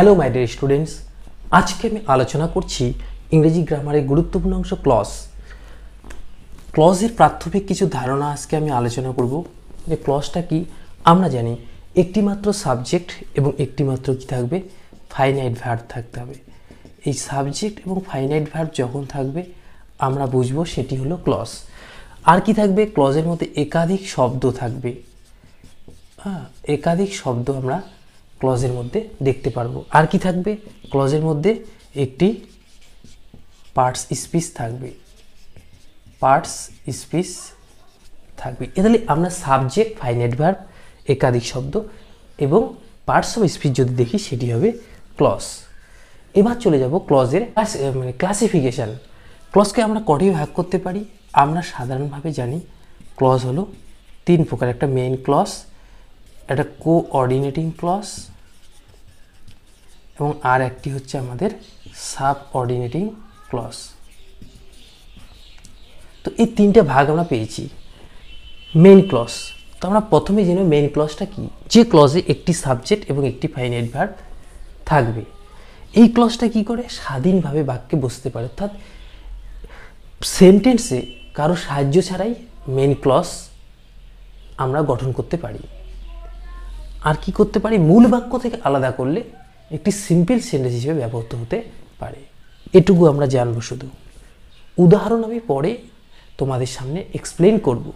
hello my dear students আজকে আমি আলোচনা করছি ইংরেজি গ্রামারের গুরুত্বপূর্ণ অংশ ক্লস ক্লসের প্রাথমিক কিছু ধারণা আজকে আমি আলোচনা করব যে ক্লসটা কি আমরা জানি একটিমাত্র সাবজেক্ট এবং একটিমাত্র কী থাকবে ফাইনাইট ভার্ব থাকতে হবে এই সাবজেক্ট এবং ফাইনাইট ভার্ব যখন থাকবে আমরা বুঝবো সেটি হলো ক্লস আর কি থাকবে ক্লজের মধ্যে একাধিক শব্দ থাকবে হ্যাঁ একাধিক শব্দ আমরা ক্লজের মধ্যে দেখতে পারবো আর কি থাকবে ক্লজের মধ্যে একটি পার্টস স্পিস থাকবে পার্টস স্পিস থাকবে এ আমরা সাবজেক্ট ফাইনাইট ভার্ব একাধিক শব্দ এবং পার্টস অফ স্পিচ যদি দেখি সেটি হবে ক্লস এবার চলে যাব ক্লজের মানে ক্লাসিফিকেশান ক্লসকে আমরা কটি ভাগ করতে পারি আমরা সাধারণভাবে জানি ক্লজ হলো তিন প্রকার একটা মেইন ক্লস একটা কোঅর্ডিনেটিং ক্লস এবং আর একটি হচ্ছে আমাদের সাবঅর্ডিনেটিং ক্লস তো এই তিনটে ভাগ আমরা পেয়েছি মেন ক্লস তো আমরা প্রথমে জেনে মেন ক্লসটা কি যে ক্লসে একটি সাবজেক্ট এবং একটি ফাইনাইট ভার্ব থাকবে এই ক্লসটা কি করে স্বাধীনভাবে বাক্যে বসতে পারে অর্থাৎ সেন্টেন্সে কারো সাহায্য ছাড়াই মেন ক্লস আমরা গঠন করতে পারি আর কি করতে পারি মূল বাক্য থেকে আলাদা করলে একটি সিম্পল সেন্টেন্স হিসেবে ব্যবহৃত হতে পারে এটুকু আমরা জানবো শুধু উদাহরণ আমি পরে তোমাদের সামনে এক্সপ্লেন করব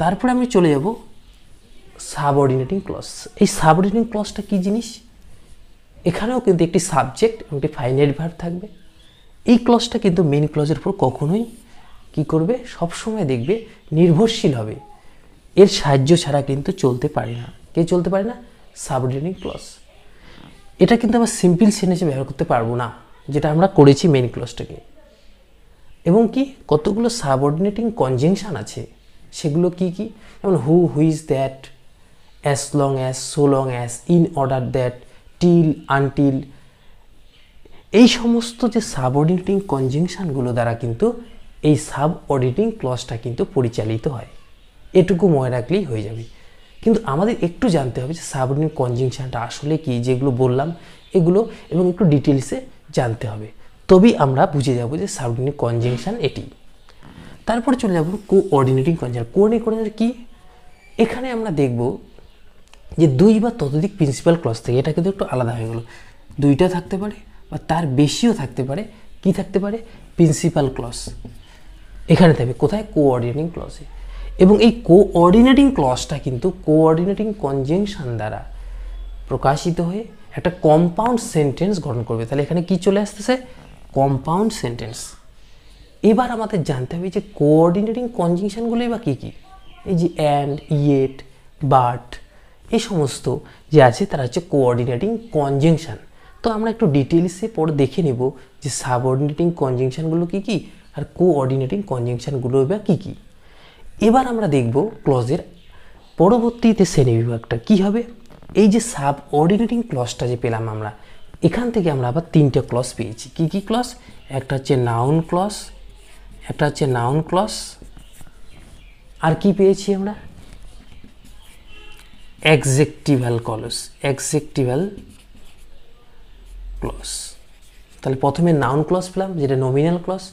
তারপরে আমি চলে যাব সাবঅর্ডিনেটিং ক্লস এই সাবঅর্ডিনেটিং ক্লসটা কি জিনিস এখানেও কিন্তু একটি সাবজেক্ট এবং একটি ফাইনাইট ভার্ব থাকবে এই ক্লসটা কিন্তু মেন ক্লজের উপর কখনোই কি করবে সবসময় দেখবে নির্ভরশীল হবে এর সাহায্য ছাড়া কিন্তু চলতে পারে না কে চলতে পারে না সাবডিনিং ক্লস এটা কিন্তু আমরা সিম্পল সেন্টেন্সে ব্যবহার করতে পারবো না যেটা আমরা করেছি মেন ক্লসটাকে এবং কি কতগুলো সাবঅর্ডিনেটিং কনজেংশান আছে সেগুলো কি কি যেমন who whose that as long as so long as in order that till until এই সমস্ত যে সাবঅর্ডিনেটিং কনজেংশানগুলো দ্বারা কিন্তু এই সাবঅর্ডিনেটিং ক্লসটা কিন্তু পরিচালিত হয় এটুকু মনে রাখলেই হয়ে যাবে কিন্তু আমাদের একটু জানতে হবে যে সাবডিউন কনজিংশনটা আসলে কি যেগুলো বললাম এগুলো এবং একটু ডিটেলসে জানতে হবে তবেই আমরা বুঝে যাব যে সাবডিউন কনজিংশান এটি তারপরে চলে যাব কোঅর্ডিনেটিং কনজাংশন কোঅর্ডিনেট কনজাংশন কী এখানে আমরা দেখব যে দুই বা ততোধিক প্রিন্সিপাল ক্লস থেকে এটা কিন্তু একটু আলাদা হয়ে গেল দুইটা থাকতে পারে বা তার বেশিও থাকতে পারে কি থাকতে পারে প্রিন্সিপাল ক্লস এখানে থাকবে কোথায় কোঅর্ডিনেটিং ক্লসে এবং এই কোঅর্ডিনেটিং ক্লসটা কিন্তু কোঅর্ডিনেটিং কনজেংশন দ্বারা প্রকাশিত হয়ে একটা কম্পাউন্ড সেন্টেন্স গঠন করবে তাহলে এখানে কি চলে আসতেছে কম্পাউন্ড সেন্টেন্স এবার আমাদের জানতে হবে যে কোঅর্ডিনেটিং কনজেংশনগুলোই বা কী কী এই যে অ্যান্ড ইয়েট বাট এই সমস্ত যে আছে তারা হচ্ছে কোঅর্ডিনেটিং কনজেংশন তো আমরা একটু ডিটেলসে পরে দেখে নেব যে সাবঅর্ডিনেটিং কনজেংশনগুলো কী কী আর কোঅর্ডিনেটিং কনজেংশনগুলো বা কী কী এবার আমরা দেখব ক্লজের পরবর্তীতে শ্রেণী বিভাগটা কি হবে এই যে সাব অর্ডিনেটিং ক্লসটা যে পেলাম আমরা এখান থেকে আমরা আবার তিনটে ক্লস পেয়েছি কি কি ক্লস একটা হচ্ছে নাউন ক্লস একটা হচ্ছে নাউন ক্লস আর কি পেয়েছি আমরা এক্সেকটিভাল ক্লস এক্সেকটিভাল ক্লস তাহলে প্রথমে নাউন ক্লস পেলাম যেটা নমিনাল ক্লস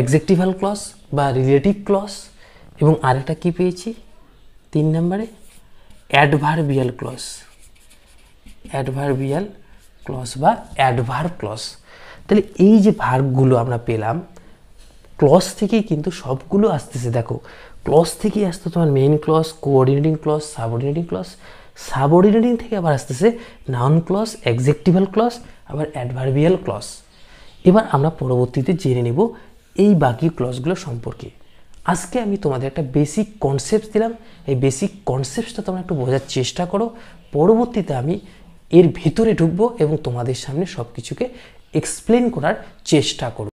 এক্সেকটিভাল ক্লস বা রিলেটিভ ক্লস এবং আরেকটা কি পেয়েছি তিন নম্বরে অ্যাডভারবিয়াল ক্লস অ্যাডভারবিয়াল ক্লস বা অ্যাডভার ক্লস তাহলে এই যে ভার্বগুলো আমরা পেলাম ক্লস থেকেই কিন্তু সবগুলো আসতেছে দেখো ক্লস থেকেই আসতো তোমার main clause coordinating clause subordinating clause subordinating থেকে আবার আসতেছে নাউন ক্লস এক্সেকটিভাল ক্লস আবার অ্যাডভারবিয়াল ক্লস এবার আমরা পরবর্তীতে জেনে নেব এই বাকি ক্লসগুলো সম্পর্কে আজকে আমি তোমাদের একটা বেসিক কনসেপ্ট দিলাম এই বেসিক কনসেপ্টটা তোমরা একটু বোঝার চেষ্টা করো পরবর্তীতে আমি এর ভিতরে ঢুকবো এবং তোমাদের সামনে সব কিছুকে এক্সপ্লেন করার চেষ্টা করব